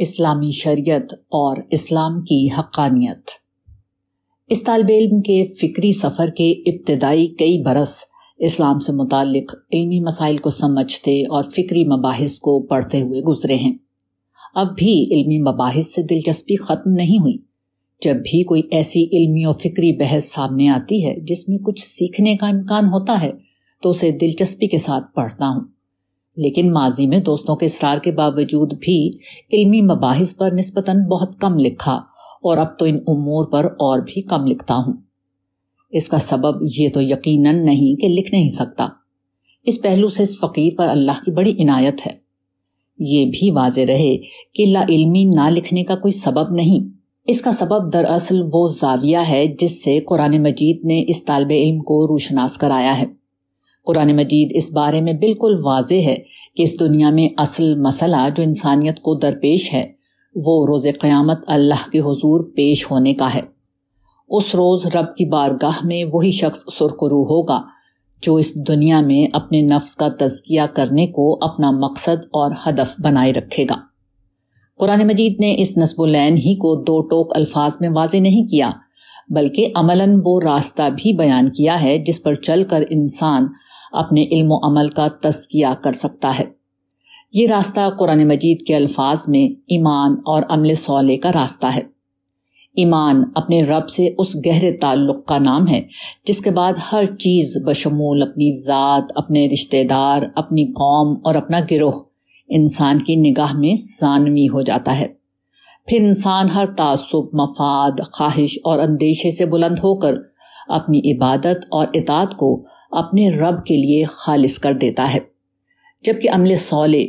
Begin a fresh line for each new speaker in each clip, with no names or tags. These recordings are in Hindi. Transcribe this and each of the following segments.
इस्लामी शरीयत और इस्लाम की हक्कानियत इस तालब इम के फ़िक्री सफ़र के इब्तदाई कई बरस इस्लाम से मुतक इलमी मसाइल को समझते और फ़िक्री मबास को पढ़ते हुए गुजरे हैं अब भी इल्मी मबाहस से दिलचस्पी ख़त्म नहीं हुई जब भी कोई ऐसी इल्मी और फ़िक्री बहस सामने आती है जिसमें कुछ सीखने का इम्कान होता है तो उसे दिलचस्पी के साथ पढ़ता हूँ लेकिन माजी में दोस्तों के इसरार के बावजूद भी इल्मी मबाहिस पर नस्बता बहुत कम लिखा और अब तो इन उमूर पर और भी कम लिखता हूँ इसका सबब ये तो यकीनन नहीं कि लिख नहीं सकता इस पहलू से इस फ़कीर पर अल्लाह की बड़ी इनायत है ये भी वाज रहे कि ला इल्मी ना लिखने का कोई सबब नहीं इसका सबब दरअसल वो जाविया है जिससे कुरान मजीद ने इस तालब इल्म को रोशनास कराया है कुरान मजीद इस बारे में बिल्कुल वाज है कि इस दुनिया में असल मसला जो इंसानियत को दरपेश है वो रोज़ क़्यामत अल्लाह के हजूर पेश होने का है उस रोज़ रब की बारगाह में वही शख्स सुरखरू होगा जो इस दुनिया में अपने नफ्स का तजकिया करने को अपना मकसद और हदफ बनाए रखेगा कुरान मजीद ने इस नस्बुलैन ही को दो टोक अल्फाज में वाज नहीं किया बल्कि अमला वो रास्ता भी बयान किया है जिस पर चल कर इंसान अपने इल्म अमल का तस्किया कर सकता है ये रास्ता कुरान मजीद के अल्फाज में ईमान और अमल सौले का रास्ता है ईमान अपने रब से उस गहरे ताल्लुक़ का नाम है जिसके बाद हर चीज़ बशमूल अपनी ज़ात अपने रिश्तेदार अपनी कौम और अपना गिरोह इंसान की निगाह में सानवी हो जाता है फिर इंसान हर तासुब मफाद ख्वाहिश और अंदेशे से बुलंद होकर अपनी इबादत और इतात को अपने रब के लिए खालिस कर देता है जबकि अमल सौले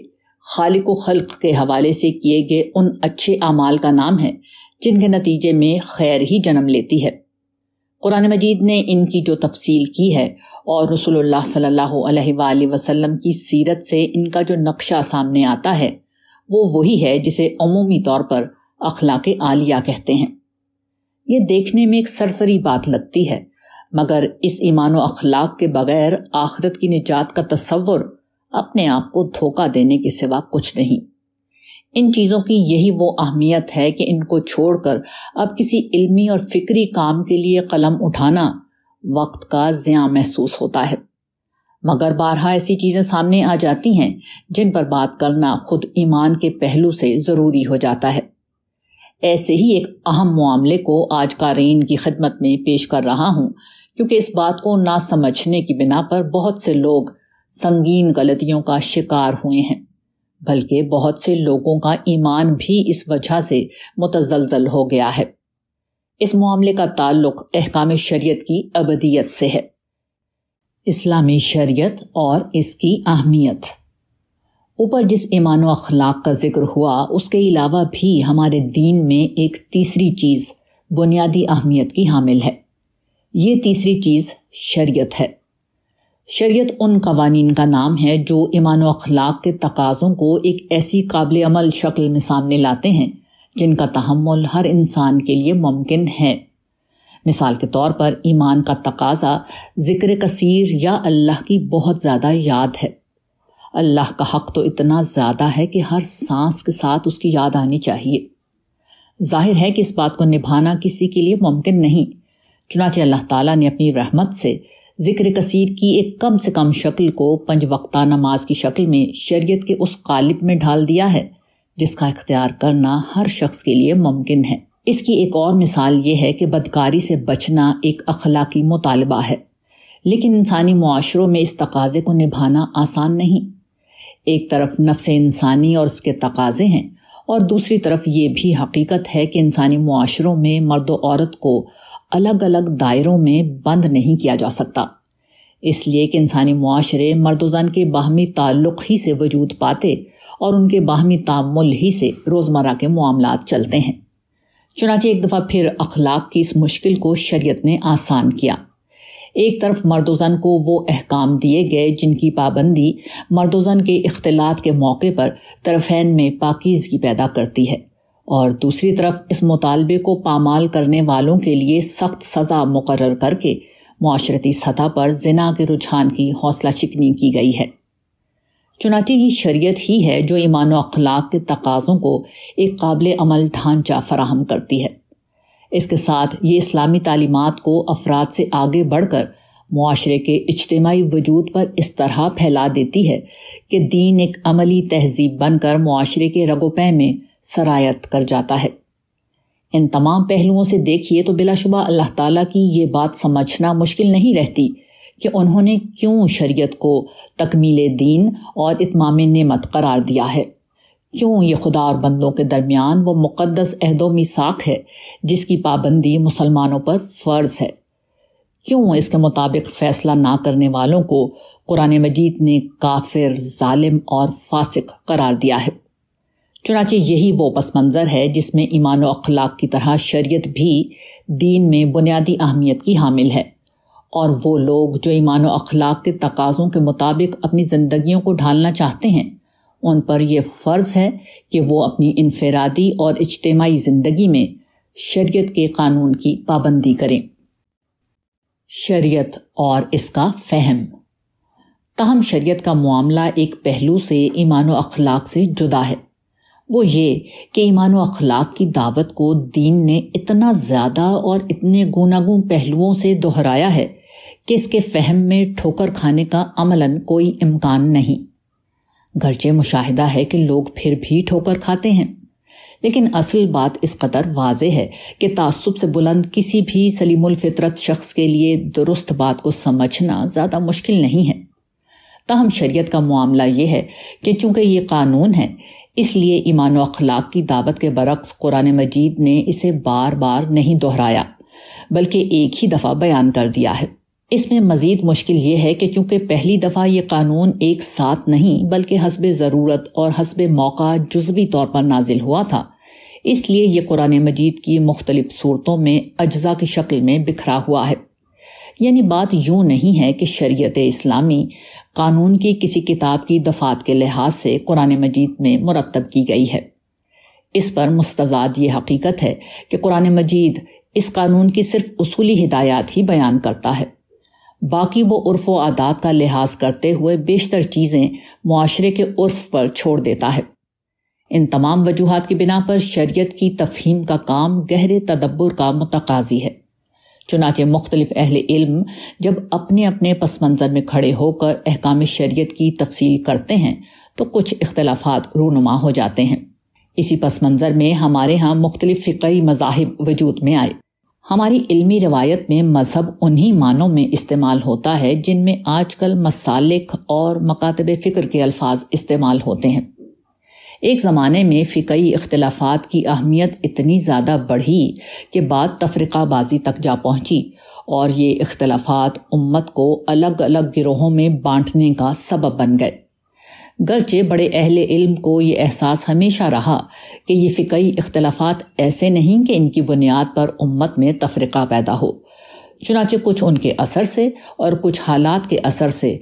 खालिक खल्क के हवाले से किए गए उन अच्छे अमाल का नाम है जिनके नतीजे में खैर ही जन्म लेती है कुरान मजीद ने इनकी जो तफसील की है और रसोल्ला सल्लल्लाहु की सीरत से इनका जो नक्शा सामने आता है वो वही है जिसे अमूमी तौर पर अखलाक आलिया कहते हैं ये देखने में एक सरसरी बात लगती है मगर इस ईमान अखलाक के बगैर आखरत की निजात का तस्वुर अपने आप को धोखा देने के सिवा कुछ नहीं इन चीज़ों की यही वो अहमियत है कि इनको छोड़कर अब किसी इल्मी और फिक्री काम के लिए कलम उठाना वक्त का ज़्या महसूस होता है मगर बारहा ऐसी चीज़ें सामने आ जाती हैं जिन पर बात करना खुद ईमान के पहलू से ज़रूरी हो जाता है ऐसे ही एक अहम मामले को आज कारीन की खिदमत में पेश कर रहा हूँ क्योंकि इस बात को ना समझने की बिना पर बहुत से लोग संगीन गलतियों का शिकार हुए हैं बल्कि बहुत से लोगों का ईमान भी इस वजह से मुतजलजल हो गया है इस मामले का ताल्लुक अहकाम शरीयत की अबदियत से है इस्लामी शरीयत और इसकी अहमियत ऊपर जिस ईमान व अखलाक का जिक्र हुआ उसके अलावा भी हमारे दीन में एक तीसरी चीज़ बुनियादी अहमियत की हामिल है ये तीसरी चीज़ शरीयत है शरीयत उन कवानीन का नाम है जो ईमान अखलाक के तकाज़ों को एक ऐसी काबिल अमल शक्ल में सामने लाते हैं जिनका तहमुल हर इंसान के लिए मुमकिन है मिसाल के तौर पर ईमान का तकाजा ज़िक्र कसीर या अल्लाह की बहुत ज़्यादा याद है अल्लाह का हक तो इतना ज़्यादा है कि हर सांस के साथ उसकी याद आनी चाहिए जाहिर है कि इस बात को निभाना किसी के लिए मुमकिन नहीं चुनाच अल्लाह ताला ने अपनी रहमत से ज़िक्र कसीर की एक कम से कम शक्ल को पंज वक्ता नमाज की शक्ल में शरीय के उस कालिब में ढाल दिया है जिसका इख्तियार करना हर शख्स के लिए मुमकिन है इसकी एक और मिसाल ये है कि बदकारी से बचना एक अखलाकी मुतालबा है लेकिन इंसानी माशरों में इस तकाजे को निभाना आसान नहीं एक तरफ नफ्स इंसानी और इसके तकाजे हैं और दूसरी तरफ ये भी हकीकत है कि इंसानी मुआशरों में मर्द औरत को अलग अलग दायरों में बंद नहीं किया जा सकता इसलिए कि इंसानी माशरे मर्द जान के बाहमी ताल्लुक़ ही से वजूद पाते और उनके बाहमी तामुल ही से रोज़मर्रा के मामला चलते हैं चुनाचे एक दफ़ा फिर अखलाक की इस मुश्किल को शरीयत ने आसान किया एक तरफ मर्दोजन को वो अहकाम दिए गए जिनकी पाबंदी मर्दोजन के अख्तिलात के मौके पर तरफेन में पाकिजगी पैदा करती है और दूसरी तरफ इस मुतालबे को पामाल करने वालों के लिए सख्त सज़ा मुकर करके माशरती सतह पर जिना के रुझान की हौसला शिकनी की गई है चुनाची ये शरीयत ही है जो ईमान अखलाक के तकाज़ों को एक काबिल अमल ढांचा फराहम करती है इसके साथ ये इस्लामी तालीमत को अफराद से आगे बढ़कर माशरे के इजतमाही वजूद पर इस तरह फैला देती है कि दीन एक अमली तहजीब बनकर माशरे के रगोपे में सरायत कर जाता है इन तमाम पहलुओं से देखिए तो बिलाशुबा अल्लाह ताला की ये बात समझना मुश्किल नहीं रहती कि उन्होंने क्यों शरीयत को तकमील दीन और इतमाम नेमत करार दिया है क्यों ये खुदा और बंदों के दरमियान वो मुक़दस अहदो मिसाक है जिसकी पाबंदी मुसलमानों पर फ़र्ज है क्यों इसके मुताबिक फ़ैसला ना करने वालों को कुरान मजीद ने काफिर ालिम और फासिक करार दिया है चुनाचे यही वो पस मंज़र है जिसमें ईमान अखलाक की तरह शरीयत भी दीन में बुनियादी अहमियत की हामिल है और वो लोग जो ईमान अखलाक के तकाज़ों के मुताबिक अपनी ज़िंदगियों को ढालना चाहते हैं उन पर यह फ़र्ज़ है कि वो अपनी इनफरादी और इज्तमाही ज़िंदगी में शरीयत के कानून की पाबंदी करें शरीयत और इसका फहम तहम शरीयत का मामला एक पहलू से ईमान अखलाक से जुदा है वो ये कि ईमान अखलाक की दावत को दीन ने इतना ज़्यादा और इतने गुनागुन पहलुओं से दोहराया है कि इसके फहम में ठोकर खाने का अमलन कोई इम्कान नहीं गर्जे मुशाहिदा है कि लोग फिर भी ठोकर खाते हैं लेकिन असल बात इस कदर वाज है कि तासुब से बुलंद किसी भी सलीमुलफितरत शख्स के लिए दुरुस्त बात को समझना ज़्यादा मुश्किल नहीं है ताहम शरीत का मामला ये है कि चूंकि ये कानून है इसलिए ईमान अखलाक की दावत के बरक्स कुरान मजीद ने इसे बार बार नहीं दोहराया बल्कि एक ही दफ़ा बयान कर दिया है इसमें मजीद मुश्किल ये है कि चूंकि पहली दफ़ा ये कानून एक साथ नहीं बल्कि हसब ज़रूरत और हसब मौका जज्वी तौर पर नाजिल हुआ था इसलिए ये कुरान मजीद की मुख्तलिफ सूरतों में अज्जा की शक्ल में बिखरा हुआ है यानी बात यूँ नहीं है कि शरीयत इस्लामी कानून की किसी किताब की दफात के लिहाज से कुरान मजीद में मुरतब की गई है इस पर मुस्तजाद ये हकीकत है कि कुरान मजीद इस कानून की सिर्फ असूली हिदायत ही बयान करता है बाकी वो उर्फ व आदात का लिहाज करते हुए बेशतर चीज़ें माशरे के उर्फ पर छोड़ देता है इन तमाम वजूहत की बिना पर शरीयत की तफहीम का काम गहरे तदब्बर का मतकाजी है चुनाचे मुख्तलिफ अहल इल्म जब अपने अपने पस मंज़र में खड़े होकर अहकाम शरीयत की तफसील करते हैं तो कुछ इख्तलाफात रूनुमा हो जाते हैं इसी पस मंज़र में हमारे यहाँ मुख्तलिफ फ़िकी मजाहब वजूद में आए हमारी इल्मी रवायत में मज़हब उन्हीं मानों में इस्तेमाल होता है जिनमें आजकल मसालिक और मकातब फ़िक्र के अल्फाज इस्तेमाल होते हैं एक ज़माने में फ़िकई इख्तलाफात की अहमियत इतनी ज़्यादा बढ़ी कि बात तफरक़ाबाजी तक जा पहुँची और ये इख्तलाफात उम्मत को अलग अलग गिरोहों में बांटने का सबब बन गए गरचे बड़े अहल इल्म को ये एहसास हमेशा रहा कि ये फ़िकई इख्तलाफात ऐसे नहीं कि इनकी बुनियाद पर उम्मत में तफरक़ा पैदा हो चुनाचे कुछ उनके असर से और कुछ हालात के असर से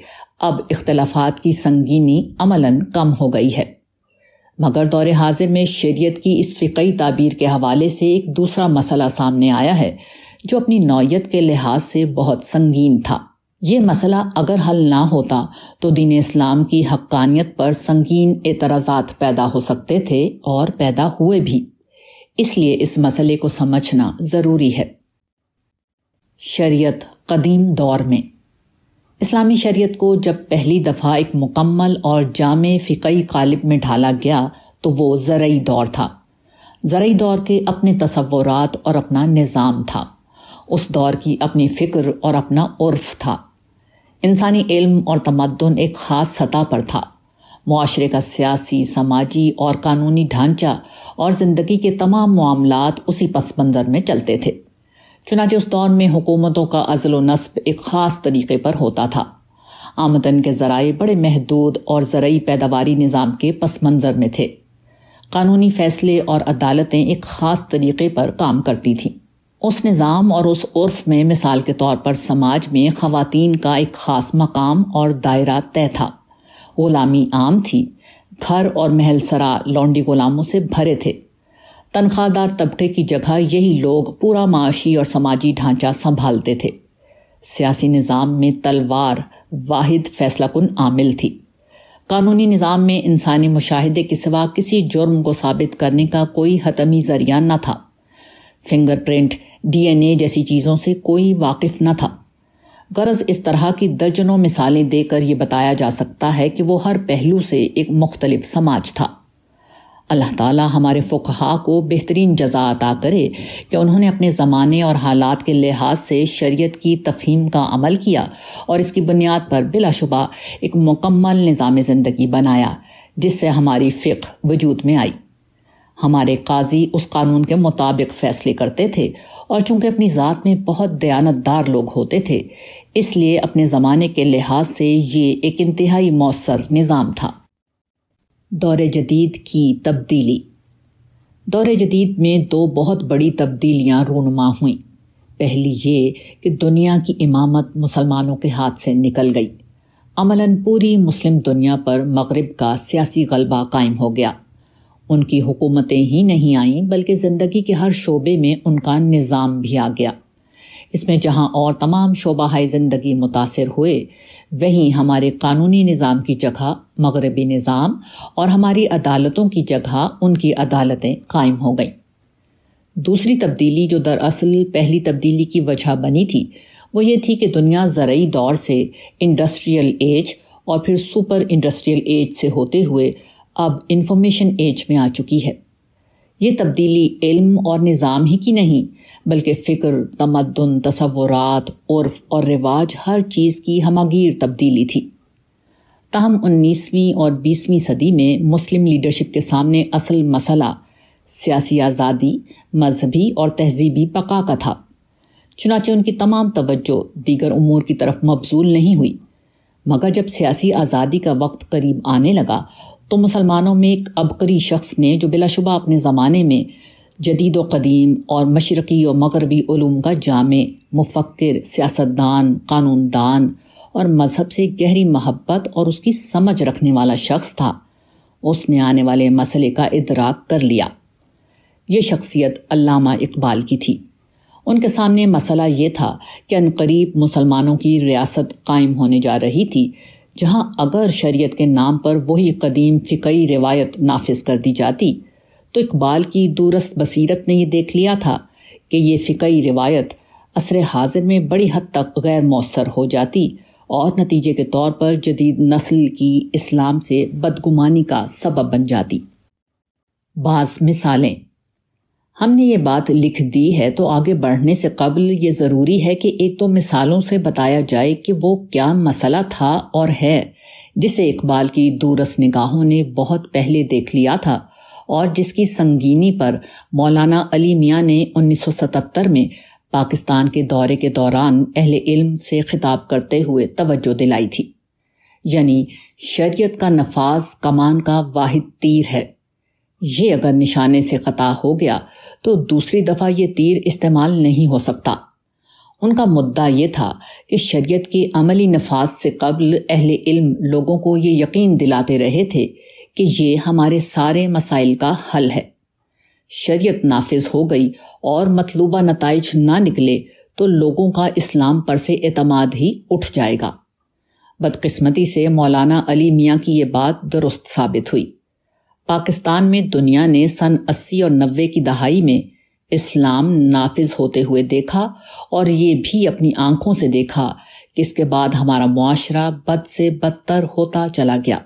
अब इख्तलाफात की संगीनी अमला कम हो गई है मगर दौर हाजिर में शरीयत की इस फ़िकई ताबीर के हवाले से एक दूसरा मसला सामने आया है जो अपनी नौयत के लिहाज से बहुत संगीन था ये मसला अगर हल ना होता तो दीन इस्लाम की हक्कानियत पर संगीन एतराज़ात पैदा हो सकते थे और पैदा हुए भी इसलिए इस मसले को समझना ज़रूरी है शरीयत कदीम दौर में इस्लामी शरीयत को जब पहली दफ़ा एक मुकम्मल और जाम फ़िकई कालिब में ढाला गया तो वो ज़रई दौर था ज़रई दौर के अपने तस्वुरात और अपना निज़ाम था उस दौर की अपनी फ़िक्र और अपना उर्फ था इंसानी इल्म और तमदन एक ख़ास सतह पर था माशरे का सियासी समाजी और कानूनी ढांचा और ज़िंदगी के तमाम मामला उसी पस मंज़र में चलते थे चुनाच उस दौर में हुकूमतों का अजल नस्ब एक ख़ास तरीके पर होता था आमदन के ज़राए बड़े महदूद और ज़रूरी पैदावारी निज़ाम के पस मंज़र में थे कानूनी फैसले और अदालतें एक ख़ास तरीके पर काम करती थीं उस निज़ाम और उस उर्फ में मिसाल के तौर पर समाज में ख़वातीन का एक ख़ास मकाम और दायरा तय था ग़ुलामी आम थी घर और महल सरा लौंडी ग़ुलामों से भरे थे तनख्वाहदार तबके की जगह यही लोग पूरा माशी और समाजी ढांचा संभालते थे सियासी निज़ाम में तलवार वाहिद फैसला कन आमिल थी कानूनी निज़ाम में इंसानी मुशाहदे के सिवा किसी जुर्म को साबित करने का कोई हतमी जरिया न था फिंगरप्रिंट डीएनए जैसी चीज़ों से कोई वाकिफ न था गरज इस तरह की दर्जनों मिसालें देकर यह बताया जा सकता है कि वो हर पहलू से एक मुख्तलिफ समाज था अल्लाह ताला हमारे फ़ुकहा को बेहतरीन जजा अता करे कि उन्होंने अपने ज़माने और हालात के लिहाज से शरीयत की तफहीम का अमल किया और इसकी बुनियाद पर बिलाशुबा एक मुकम्मल निज़ाम ज़िंदगी बनाया जिससे हमारी फ़िक्र वजूद में आई हमारे काजी उस कानून के मुताबिक फैसले करते थे और चूंकि अपनी ज़ात में बहुत दयानतदार लोग होते थे इसलिए अपने ज़माने के लिहाज से ये एक इंतहाई मौसर निज़ाम था दौर जदीद की तब्दीली दौर जदीद में दो बहुत बड़ी तब्दीलियाँ रूनुमा हुईं पहली ये कि दुनिया की इमामत मुसलमानों के हाथ से निकल गई अमलन पूरी मुस्लिम दुनिया पर मगरब का सियासी गलबा कायम हो गया उनकी हुकूमतें ही नहीं आईं बल्कि ज़िंदगी के हर शोबे में उनका निज़ाम भी आ गया इसमें जहाँ और तमाम शोबाई ज़िंदगी मुतासर हुए वहीं हमारे कानूनी निज़ाम की जगह मगरबी निज़ाम और हमारी अदालतों की जगह उनकी अदालतें कायम हो गईं दूसरी तब्दीली जो दरअसल पहली तब्दीली की वजह बनी थी वो ये थी कि दुनिया ज़रूरी दौर से इंडस्ट्रियल एज और फिर सुपर इंडस्ट्रियल एज से होते हुए अब इंफॉर्मेशन एज में आ चुकी है ये तब्दीली इल्म और निज़ाम ही की नहीं बल्कि फ़िक्र तमदन तसवुरात उर्फ और रिवाज हर चीज़ की हमागीर तब्दीली थी तहम उन्नीसवीं और बीसवीं सदी में मुस्लिम लीडरशिप के सामने असल मसला सियासी आज़ादी मजहबी और तहजीबी पका का था चुनाचे उनकी तमाम तवज्जो दीगर उमूर की तरफ मबजूल नहीं हुई मगर जब सियासी आज़ादी का वक्त करीब आने लगा तो मुसलमानों में एक अबकरी शख्स ने जो बिलाशुबा अपने ज़माने में जदीद व कदीम और मशरक़ी और मगरबी ओलूम का जाम मुफक्र सियासतदान कानूनदान और मज़हब से गहरी महब्बत और उसकी समझ रखने वाला शख्स था उसने आने वाले मसले का इदराक कर लिया ये शख्सियत अल्लामा इकबाल की थी उनके सामने मसला ये था कि अनकरीब मुसलमानों की रियासत कायम होने जा रही थी जहां अगर शरीयत के नाम पर वही कदीम फ़िकई रिवायत नाफिज कर दी जाती तो इकबाल की दूरस्त बसीरत ने यह देख लिया था कि ये फ़िकई रिवायत असर हाजिर में बड़ी हद तक गैर मौसर हो जाती और नतीजे के तौर पर जदीद नस्ल की इस्लाम से बदगुमानी का सबब बन जाती बाज़ मिसालें हमने ये बात लिख दी है तो आगे बढ़ने से कबल ये ज़रूरी है कि एक तो मिसालों से बताया जाए कि वो क्या मसला था और है जिसे इकबाल की दूरस निगाहों ने बहुत पहले देख लिया था और जिसकी संगीनी पर मौलाना अली मियाँ ने 1977 में पाकिस्तान के दौरे के दौरान अहल इल्म से खिताब करते हुए तवज्जो दिलाई थी यानी शरीयत का नफाज कमान का वाहिद तीर है ये अगर निशाने से ख़ता हो गया तो दूसरी दफ़ा ये तीर इस्तेमाल नहीं हो सकता उनका मुद्दा ये था कि शरीयत के अमली नफाज से कबल अहल इल्म लोगों को ये यकीन दिलाते रहे थे कि ये हमारे सारे मसाइल का हल है शरीयत नाफिज हो गई और मतलूबा नतज ना निकले तो लोगों का इस्लाम पर से अतमाद ही उठ जाएगा बदकस्मती से मौलाना अली मियाँ की ये बात दुरुस्त साबित हुई पाकिस्तान में दुनिया ने सन 80 और 90 की दहाई में इस्लाम नाफिज होते हुए देखा और ये भी अपनी आंखों से देखा कि इसके बाद हमारा मुआशरा बद से बदतर होता चला गया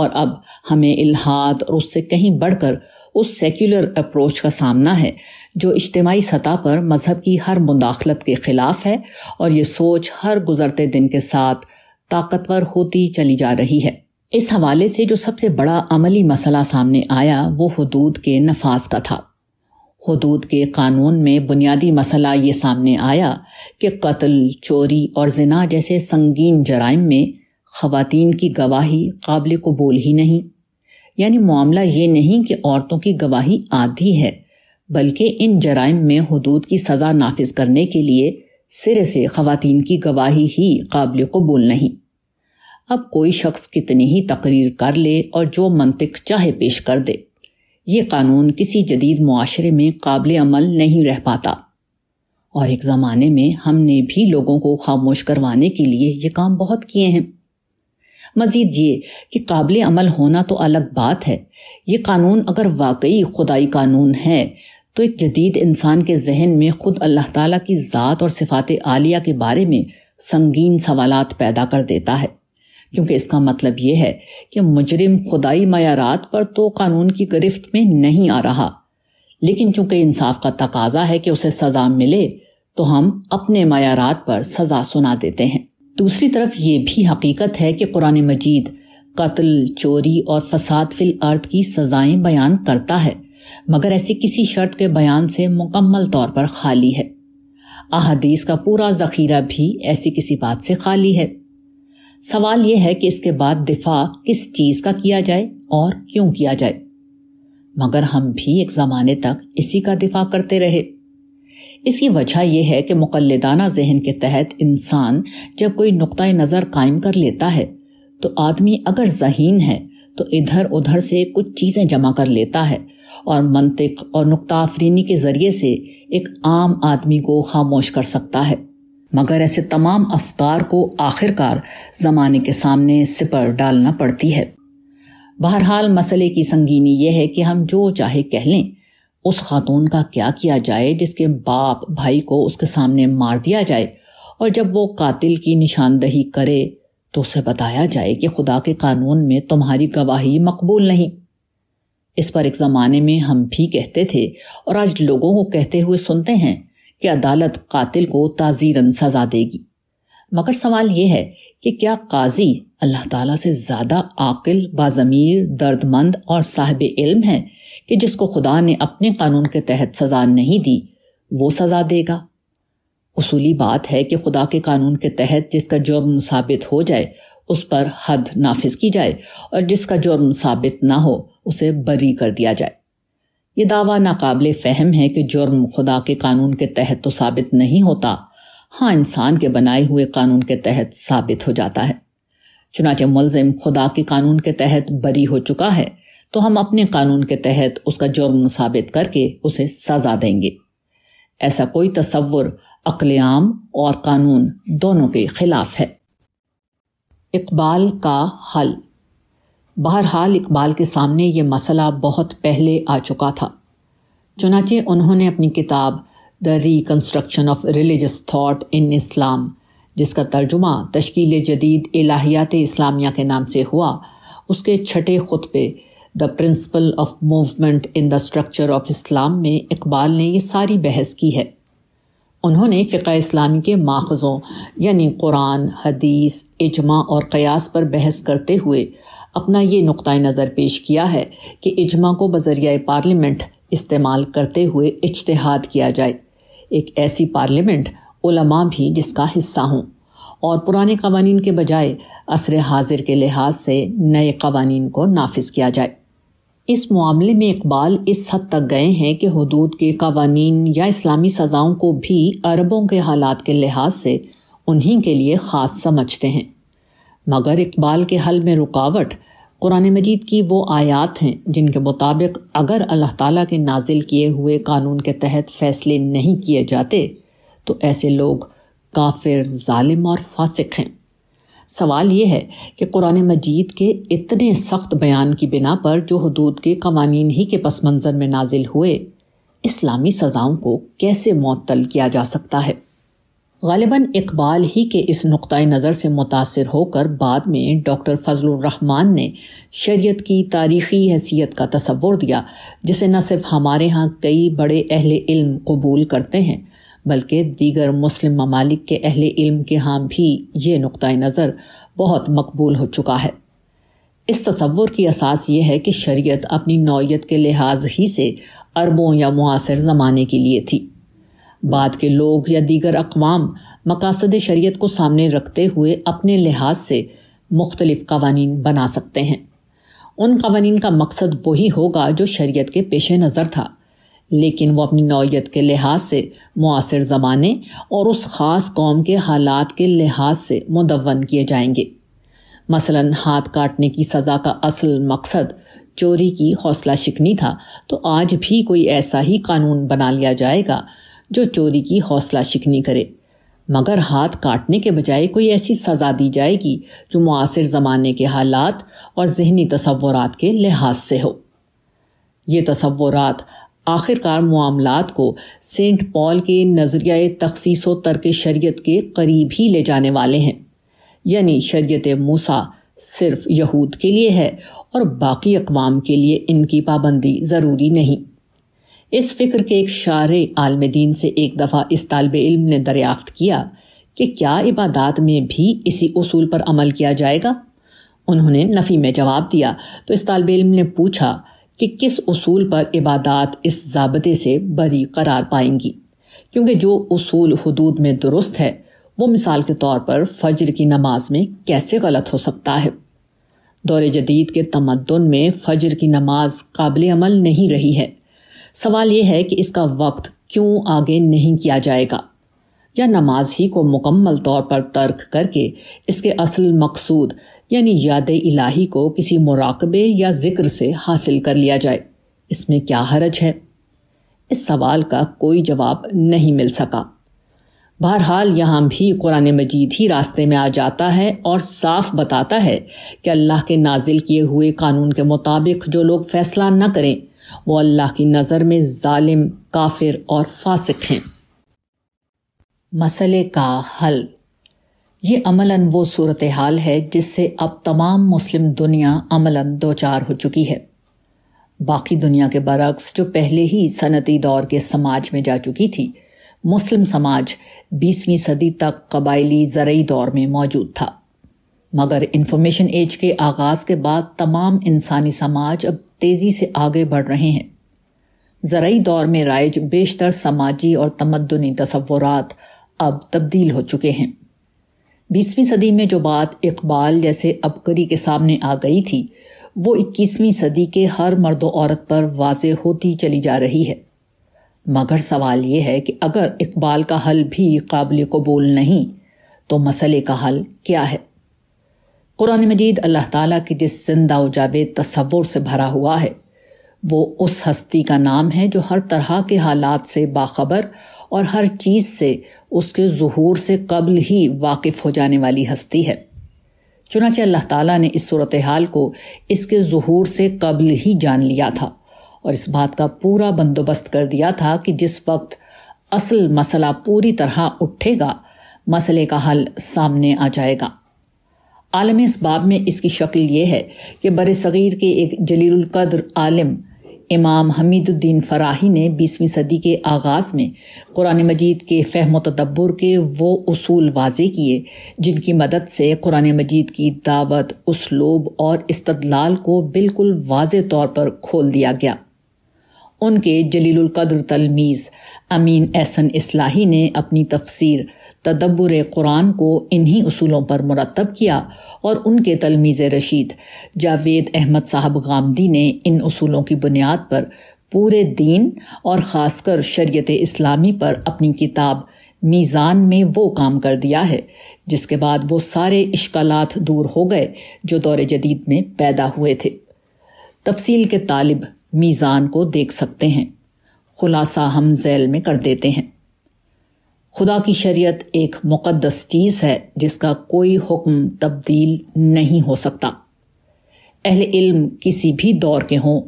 और अब हमें इल्हाद और उससे कहीं बढ़कर उस सेक्युलर अप्रोच का सामना है जो इज्तमाही सतह पर मज़हब की हर मुदाखलत के ख़िलाफ़ है और ये सोच हर गुजरते दिन के साथ ताकतवर होती चली जा रही है इस हवाले से जो सबसे बड़ा अमली मसला सामने आया वो हदूद के नफाज का था हदूद के कानून में बुनियादी मसला ये सामने आया कि कत्ल चोरी और जना जैसे संगीन जराइम में ख़वातीन की गवाही काबिल कबूल ही नहीं यानी मामला ये नहीं कि औरतों की गवाही आधी है बल्कि इन जराइम में हदूद की सज़ा नाफिज करने के लिए सिरे से ख़वातीन की गवाही ही काबिल कबूल नहीं अब कोई शख्स कितनी ही तकरीर कर ले और जो मनतिक चाहे पेश कर दे ये कानून किसी जदीद माशरे में काबिल अमल नहीं रह पाता और एक ज़माने में हमने भी लोगों को खामोश करवाने के लिए ये काम बहुत किए हैं मज़ीद ये कि काबिल अमल होना तो अलग बात है ये कानून अगर वाकई खुदाई कानून है तो एक जदीद इंसान के जहन में ख़ुद अल्लाह ताला की ज़ात और सिफात आलिया के बारे में संगीन सवालात पैदा कर देता है क्योंकि इसका मतलब यह है कि मुजरिम खुदाई मैारात पर तो कानून की गिरफ्त में नहीं आ रहा लेकिन चूंकि इंसाफ का तकाजा है कि उसे सजा मिले तो हम अपने मैारात पर सजा सुना देते हैं दूसरी तरफ ये भी हकीकत है कि कुरान मजीद कत्ल चोरी और फसाद फिल अर्थ की सजाएं बयान करता है मगर ऐसी किसी शर्त के बयान से मुकम्मल तौर पर खाली है अहदीस का पूरा जखीरा भी ऐसी किसी बात से खाली है सवाल यह है कि इसके बाद दिफा किस चीज़ का किया जाए और क्यों किया जाए मगर हम भी एक ज़माने तक इसी का दिफा करते रहे इसकी वजह यह है कि मुकलदाना जहन के तहत इंसान जब कोई नुक़ नज़र कायम कर लेता है तो आदमी अगर जहीन है तो इधर उधर से कुछ चीज़ें जमा कर लेता है और मनतिक और नुकताफरीनी के ज़रिए से एक आम आदमी को खामोश कर सकता है मगर ऐसे तमाम अफकार को आखिरकार ज़माने के सामने सिपर डालना पड़ती है बहरहाल मसले की संगीनी यह है कि हम जो चाहे कह लें उस खातून का क्या किया जाए जिसके बाप भाई को उसके सामने मार दिया जाए और जब वो कातिल की निशानदही करे तो उसे बताया जाए कि खुदा के कानून में तुम्हारी गवाही मकबूल नहीं इस पर एक ज़माने में हम भी कहते थे और आज लोगों को कहते हुए सुनते हैं कि अदालत कातिल को ताजीरन सजा देगी मगर सवाल यह है कि क्या काजी अल्लाह ताला से ज़्यादा आकिल बाज़मीर दर्दमंद और साहिब इल्म है कि जिसको खुदा ने अपने कानून के तहत सज़ा नहीं दी वो सज़ा देगा उसूली बात है कि खुदा के कानून के तहत जिसका जुर्म साबित हो जाए उस पर हद नाफिज की जाए और जिसका जुर्म साबित ना हो उसे बरी कर दिया जाए ये दावा नाकबिल फहम है कि जुर्म खुदा के कानून के तहत तो साबित नहीं होता हाँ इंसान के बनाए हुए कानून के तहत साबित हो जाता है चुनाचे मुलजिम खुदा के कानून के तहत बरी हो चुका है तो हम अपने कानून के तहत उसका जुर्म साबित करके उसे सजा देंगे ऐसा कोई तस्वुर अकलेआम और कानून दोनों के खिलाफ है इकबाल का हल बहरहाल इकबाल के सामने ये मसला बहुत पहले आ चुका था चुनाचे उन्होंने अपनी किताब the reconstruction of religious thought in Islam जिसका तर्जुमा तश्कील जदीद इलाहियात इस्लामिया के नाम से हुआ उसके छठे खुतबे the principle of movement in the structure of Islam में इकबाल ने ये सारी बहस की है उन्होंने फ़िका इस्लामी के माखज़ों यानी कुरान हदीस इजमा और क़यास पर बहस करते हुए अपना ये नुक़ नज़र पेश किया है कि इजमा को बजरिया पार्लियामेंट इस्तेमाल करते हुए इजतहाद किया जाए एक ऐसी पार्लियामेंट उलमा भी जिसका हिस्सा हों और पुराने कवानीन के बजाय असर हाजिर के लिहाज से नए कवानीन को नाफिज किया जाए इस मामले में इकबाल इस हद तक गए हैं कि हदूद के कवानीन या इस्लामी सज़ाओं को भी अरबों के हालात के लिहाज से उन्हीं के लिए ख़ास समझते हैं मगर इकबाल के हल में रुकावट कुरान मजीद की वो आयात हैं जिनके मुताबिक अगर अल्लाह ताला के नाजिल किए हुए कानून के तहत फ़ैसले नहीं किए जाते तो ऐसे लोग काफिर ालिम और फासिक हैं सवाल ये है कि कुरान मजीद के इतने सख्त बयान की बिना पर जो हदूद के कवानीन ही के पस मंज़र में नाजिल हुए इस्लामी सज़ाओं को कैसे मअतल किया जा सकता है गालिबा इकबाल ही के इस नुक़ नज़र से मुतासर होकर बाद में डॉक्टर फजलरहमान ने शरीत की तारीखी हैसियत का तस्वुर दिया जिसे न सिर्फ हमारे यहाँ कई बड़े अहल इल्म कबूल करते हैं बल्कि दीगर मुस्लिम ममालिक के अहल इल्म के यहाँ भी ये नुक़ नज़र बहुत मकबूल हो चुका है इस तस्वुर की असास ये है कि शरीत अपनी नौीय के लिहाज ही से अरबों या मुआसर ज़माने के लिए थी बाद के लोग या दीगर अकवाम मकासद शरीयत को सामने रखते हुए अपने लिहाज से मुख्तलिफ कवानीन बना सकते हैं उन कवानीन का मकसद वही होगा जो शरीयत के पेश नज़र था लेकिन वो अपनी नौीयत के लिहाज से मुआसर ज़माने और उस ख़ास कौम के हालात के लिहाज से मुदवन किए जाएंगे मसलन हाथ काटने की सज़ा का असल मकसद चोरी की हौसला शिकनी था तो आज भी कोई ऐसा ही कानून बना लिया जाएगा जो चोरी की हौसला शिकनी करे मगर हाथ काटने के बजाय कोई ऐसी सज़ा दी जाएगी जो मुआसर ज़माने के हालात और जहनी तस्वुरात के लिहाज से हो ये तस्वुरात आखिरकार मामलात को सेंट पॉल के नज़रिया तखसीस तर्क शरीत के करीब ही ले जाने वाले हैं यानी शरीत मूसा सिर्फ यहूद के लिए है और बाकी अकवाम के लिए इनकी पाबंदी ज़रूरी नहीं इस फिक्र के एक शार आलम दीन से एक दफ़ा इस तलब इल्म ने दरियाफ्त किया कि क्या इबादात में भी इसी असूल पर अमल किया जाएगा उन्होंने नफ़ी में जवाब दिया तो इस तलब इल्म ने पूछा कि किस असूल पर इबादात इस जबते से बरी करार पाएंगी क्योंकि जो असूल हदूद में दुरुस्त है वो मिसाल के तौर पर फजर की नमाज में कैसे गलत हो सकता है दौरे जदीद के तमदन में फजर की नमाज काबिल अमल नहीं रही है सवाल ये है कि इसका वक्त क्यों आगे नहीं किया जाएगा या नमाज ही को मुकम्मल तौर पर तर्क करके इसके असल मकसूद यानी याद इलाही को किसी मुराकबे या जिक्र से हासिल कर लिया जाए इसमें क्या हरज है इस सवाल का कोई जवाब नहीं मिल सका बहरहाल यहाँ भी कुरान मजीद ही रास्ते में आ जाता है और साफ बताता है कि अल्लाह के नाजिल किए हुए कानून के मुताबिक जो लोग फैसला न करें वो अल्लाह की नज़र में ालिम काफिर और फासिक हैं मसले का हल ये अमलन वो सूरत हाल है जिससे अब तमाम मुस्लिम दुनिया अमलन दो चार हो चुकी है बाकी दुनिया के बरक्स जो पहले ही सनती दौर के समाज में जा चुकी थी मुस्लिम समाज बीसवीं सदी तक कबायली ज़रई दौर में मौजूद था मगर इन्फॉर्मेशन एज के आगाज़ के बाद तमाम इंसानी समाज अब तेज़ी से आगे बढ़ रहे हैं ज़रूरी दौर में राइज बेशतर समाजी और तमदनी तस्वुरात अब तब्दील हो चुके हैं बीसवीं सदी में जो बात इकबाल जैसे अबकरी के सामने आ गई थी वो इक्कीसवीं सदी के हर मर्द औरत पर वाज होती चली जा रही है मगर सवाल ये है कि अगर इकबाल का हल भी काबिल कबूल नहीं तो मसले का हल क्या है कुरान मजीद अल्लाह ताला की जिस जिंदा जावेद तस्वुर से भरा हुआ है वो उस हस्ती का नाम है जो हर तरह के हालात से बाखबर और हर चीज़ से उसके जहूर से कबल ही वाकिफ़ हो जाने वाली हस्ती है चुनाचे अल्लाह ताला ने इस सूरत हाल को इसके जहूर से कबल ही जान लिया था और इस बात का पूरा बंदोबस्त कर दिया था कि जिस वक्त असल मसला पूरी तरह उठेगा मसले का हल सामने आ जाएगा आलम इस बाब में इसकी शक्ल ये है कि बर सग़ीर के एक जलीलकद्र आलम इमाम हमीदुद्दीन फ़राही ने बीसवीं सदी के आगाज़ में कुरान मजीद के फ़हम तदब्बर के वो असूल वाजे किए जिनकी मदद से कुरान मजीद की दावत उसलूब और इस्तलाल को बिल्कुल वाज तौर पर खोल दिया गया उनके जलीलकद्र तलमीज़ अमीन एहसन इसलाही ने अपनी तफसीर तदब्बुर कुरान को इन्हीं असूलों पर मुरतब किया और उनके तलमीज़ रशीद जावेद अहमद साहब गामदी ने इन असूलों की बुनियाद पर पूरे दीन और ख़ासकर शरीत इस्लामी पर अपनी किताब मीज़ान में वो काम कर दिया है जिसके बाद वो सारे इश्कलात दूर हो गए जो दौर जदीद में पैदा हुए थे तफसील के तालिब मीज़ान को देख सकते हैं खुलासा हम झैल में कर देते हैं खुदा की शरीयत एक मुक़दस चीज़ है जिसका कोई हुक्म तब्दील नहीं हो सकता अहले इल्म किसी भी दौर के हों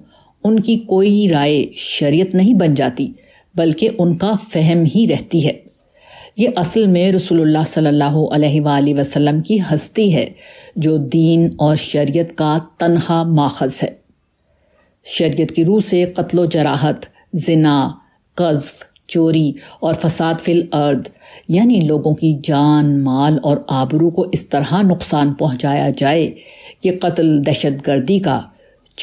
उनकी कोई राय शरीयत नहीं बन जाती बल्कि उनका फहम ही रहती है ये असल में रसूलुल्लाह सल्लल्लाहु अलैहि वसल्लम की हस्ती है जो दीन और शरीयत का तनहा माखज है शरीयत की रूह से कत्लो जराहत जना कज़्फ़ चोरी और फसाद फिल अर्द यानी लोगों की जान माल और आबरू को इस तरह नुकसान पहुंचाया जाए कि कत्ल दहशत गर्दी का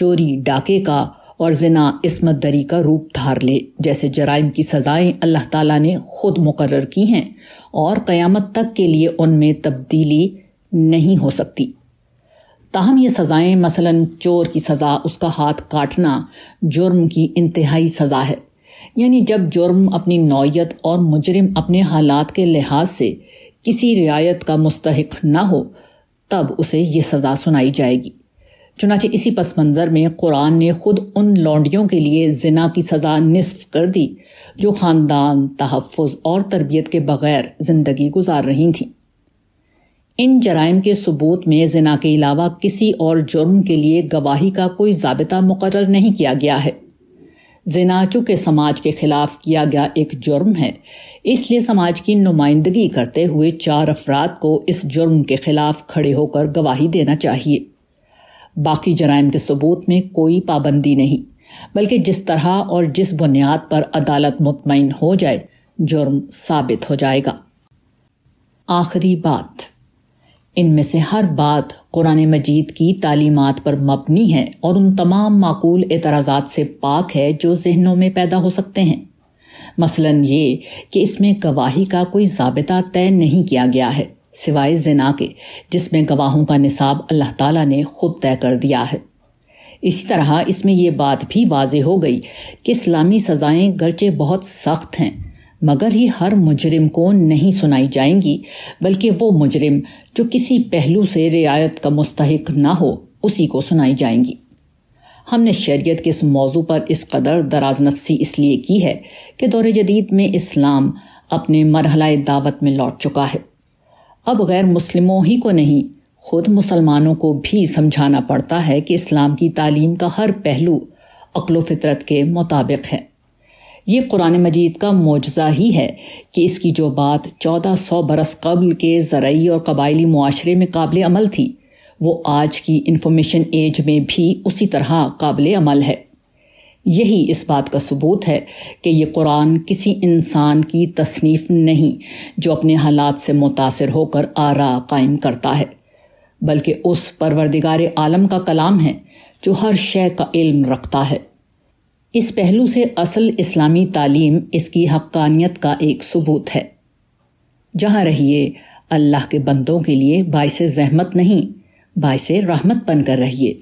चोरी डाके का और जना इसमत दरी का रूप धार ले जैसे जराइम की सज़ाएं अल्लाह ताला ने खुद मुकर की हैं और क़यामत तक के लिए उनमें तब्दीली नहीं हो सकती ताहम ये सज़ाएं मसलन चोर की सज़ा उसका हाथ काटना जुर्म की इंतहाई सज़ा है यानी जब जुर्म अपनी नौयत और मुजरिम अपने हालात के लिहाज से किसी रियायत का मुस्तक न हो तब उसे ये सज़ा सुनाई जाएगी चुनाचे इसी पस मंज़र में कुरान ने खुद उन लौंडियों के लिए जिना की सज़ा निसफ कर दी जो ख़ानदान तहफ़ और तरबियत के बग़ैर ज़िंदगी गुजार रही थी इन जराइम के सबूत में जना के अलावा किसी और जुर्म के लिए गवाही का कोई जबता मुकर नहीं किया गया है जिनाचु के समाज के खिलाफ किया गया एक जुर्म है इसलिए समाज की नुमाइंदगी करते हुए चार अफराद को इस जुर्म के खिलाफ खड़े होकर गवाही देना चाहिए बाकी जराइम के सबूत में कोई पाबंदी नहीं बल्कि जिस तरह और जिस बुनियाद पर अदालत मुतमिन हो जाए जुर्म साबित हो जाएगा आखिरी बात इनमें से हर बात कुरान मजीद की तालीमत पर मबनी है और उन तमाम माकूल एतराज़ात से पाक है जो जहनों में पैदा हो सकते हैं मसलन ये कि इसमें गवाही का कोई जबता तय नहीं किया गया है सिवाय जना के जिसमें गवाहों का निसाब अल्लाह ताला ने खुद तय कर दिया है इसी तरह इसमें यह बात भी वाज हो गई कि इस्लामी सज़ाएँ गरचे बहुत सख्त हैं मगर ये हर मुजरिम को नहीं सुनाई जाएंगी बल्कि वो मुजरिम जो किसी पहलू से रियायत का मुस्तक ना हो उसी को सुनाई जाएंगी हमने शरीयत के इस मौजू पर इस कदर दराज नफसी इसलिए की है कि दौर जदीद में इस्लाम अपने मरहला दावत में लौट चुका है अब गैर मुस्लिमों ही को नहीं खुद मुसलमानों को भी समझाना पड़ता है कि इस्लाम की तालीम का हर पहलू अक्लो फितरत के मुताबिक है ये कुरान मजीद का मुआजा ही है कि इसकी जो बात चौदह सौ बरस कबल के ज़रूरी और कबायली माशरे में काबिल अमल थी वो आज की इंफॉर्मेशन एज में भी उसी तरह काबिल अमल है यही इस बात का सबूत है कि यह कुरान किसी इंसान की तसनीफ़ नहीं जो अपने हालात से मुतासर होकर आरा कायम करता है बल्कि उस परवरदिगार आलम का कलाम है जो हर शय का इल्म रखता है इस पहलू से असल इस्लामी तालीम इसकी हक्कानियत का एक सबूत है जहाँ रहिए अल्लाह के बंदों के लिए बायस जहमत नहीं बायस रहमत बनकर रहिए